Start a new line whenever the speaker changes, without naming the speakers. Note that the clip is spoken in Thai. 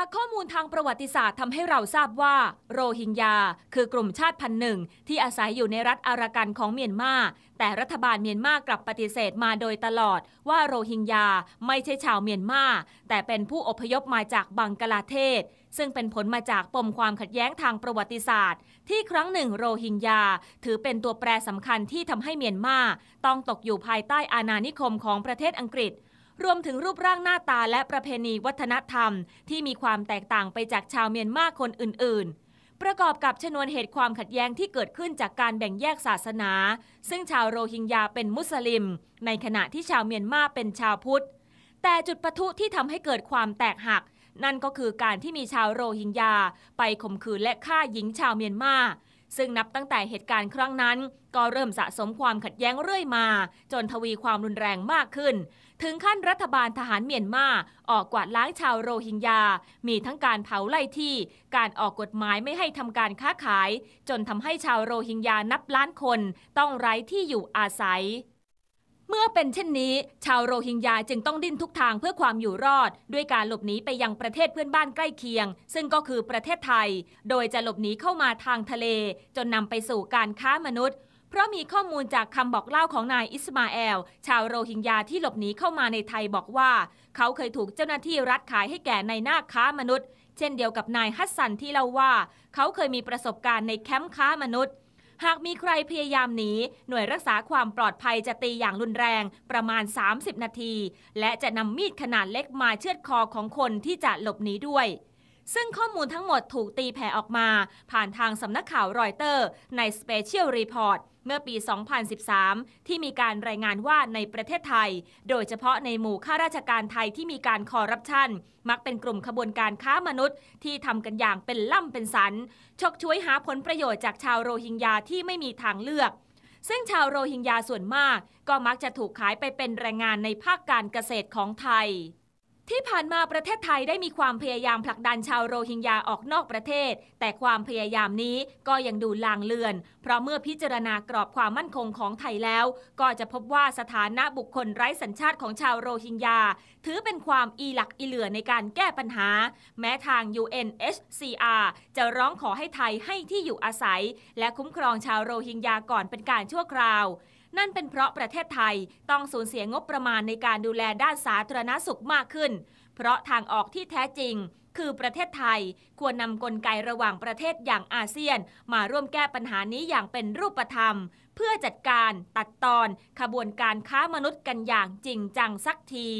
ากข้อมูลทางประวัติศาสตร์ทำให้เราทราบว่าโรฮิงญาคือกลุ่มชาติพันธุ์หนึ่ง ที่อาศัยอยู่ในรัฐอารากันของเมียนมาแต่รัฐบาลเมียนมากลับปฏิเสธมาโดยตลอดว่าโรฮิงญาไม่ใช่ชาวเมียนมาแต่เป็นผู้อพยพมาจากบังกลาเทศ ซึ่งเป็นผลมาจากปมความขัดแย้งทางประวัติศาสตร์ ที่ครั้งหนึ่ง โรฮิงญาถือเป็นตัวแปรสำคัญที่ทำให้เมียนมาต้องตกอยู่ภายใต้อาณานิคมของประเทศอังกฤษรวมถึงรูปร่างหน้าตาและประเพณีวัฒนธรรม ที่มีความแตกต่างไปจากชาวเมียนมาคนอื่นๆ ประกอบกับชนวนเหตุความขัดแย้งที่เกิดขึ้นจากการแบ่งแยกศาสนา ซึ่งชาวโรฮิงญาเป็นมุสลิม ในขณะที่ชาวเมียนมาเป็นชาวพุทธแต่จุดปะทุที่ทำให้เกิดความแตกหัก นั่นก็คือการที่มีชาวโรฮิงญาไปข่มขืนและฆ่าหญิงชาวเมียนมาซึ่งนับตั้งแต่เหตุการณ์ครั้งนั้น ก็เริ่มสะสมความขัดแย้งเรื่อยมา จนทวีความรุนแรงมากขึ้น ถึงขั้นรัฐบาลทหารเมียนมา ออกกวาดล้างชาวโรฮิงญามีทั้งการเผาไล่ที่ การออกกฎหมายไม่ให้ทำการค้าขาย จนทำให้ชาวโรฮิงญานับล้านคนต้องไร้ที่อยู่อาศัยเมื่อเป็นเช่นนี้ ชาวโรฮิงญาจึงต้องดิ้นทุกทางเพื่อความอยู่รอด ด้วยการหลบหนีไปยังประเทศเพื่อนบ้านใกล้เคียง ซึ่งก็คือประเทศไทย โดยจะหลบหนีเข้ามาทางทะเล จนนำไปสู่การค้ามนุษย์ เพราะมีข้อมูลจากคำบอกเล่าของนายอิสมาแอลชาวโรฮิงญาที่หลบหนีเข้ามาในไทยบอกว่า เขาเคยถูกเจ้าหน้าที่รัฐขายให้แก่ในหน้าค้ามนุษย์ เช่นเดียวกับนายฮัสซันที่เล่าว่า เขาเคยมีประสบการณ์ในแคมป์ค้ามนุษย์หากมีใครพยายามหนีหน่วยรักษาความปลอดภัยจะตีอย่างรุนแรงประมาณ 30 นาที และจะนำมีดขนาดเล็กมาเชือดคอของคนที่จะหลบหนีด้วย ซึ่งข้อมูลทั้งหมดถูกตีแผ่ออกมา ผ่านทางสำนักข่าวรอยเตอร์ใน Special Report เมื่อปี 2013 ที่มีการรายงานว่าในประเทศไทย โดยเฉพาะในหมู่ข้าราชการไทยที่มีการคอร์รัปชันมักเป็นกลุ่มขบวนการค้ามนุษย์ ที่ทำกันอย่างเป็นล่ำเป็นสันชกช่วยหาผลประโยชน์จากชาวโรฮิงญาที่ไม่มีทางเลือก ซึ่งชาวโรฮิงญาส่วนมากก็มักจะถูกขายไปเป็นแรงงานในภาคการเกษตรของไทยที่ผ่านมาประเทศไทยได้มีความพยายามผลักดันชาวโรฮิงญาออกนอกประเทศ แต่ความพยายามนี้ก็ยังดูลางเลือน เพราะเมื่อพิจารณากรอบความมั่นคงของไทยแล้ว ก็จะพบว่าสถานะบุคคลไร้สัญชาติของชาวโรฮิงญาถือเป็นความอีหลักอีเหลือ ในการแก้ปัญหา แม้ทาง UNHCR จะร้องขอให้ไทยให้ที่อยู่อาศัย และคุ้มครองชาวโรฮิงญาก่อนเป็นการชั่วคราวนั่นเป็นเพราะประเทศไทยต้องสูญเสียงบประมาณในการดูแลด้านสาธารณสุขมากขึ้น เพราะทางออกที่แท้จริง คือประเทศไทยควรนำกลไกระหว่างประเทศอย่างอาเซียนมาร่วมแก้ปัญหานี้อย่างเป็นรูปธรรม เพื่อจัดการตัดตอนขบวนการค้ามนุษย์กันอย่างจริงจังสักที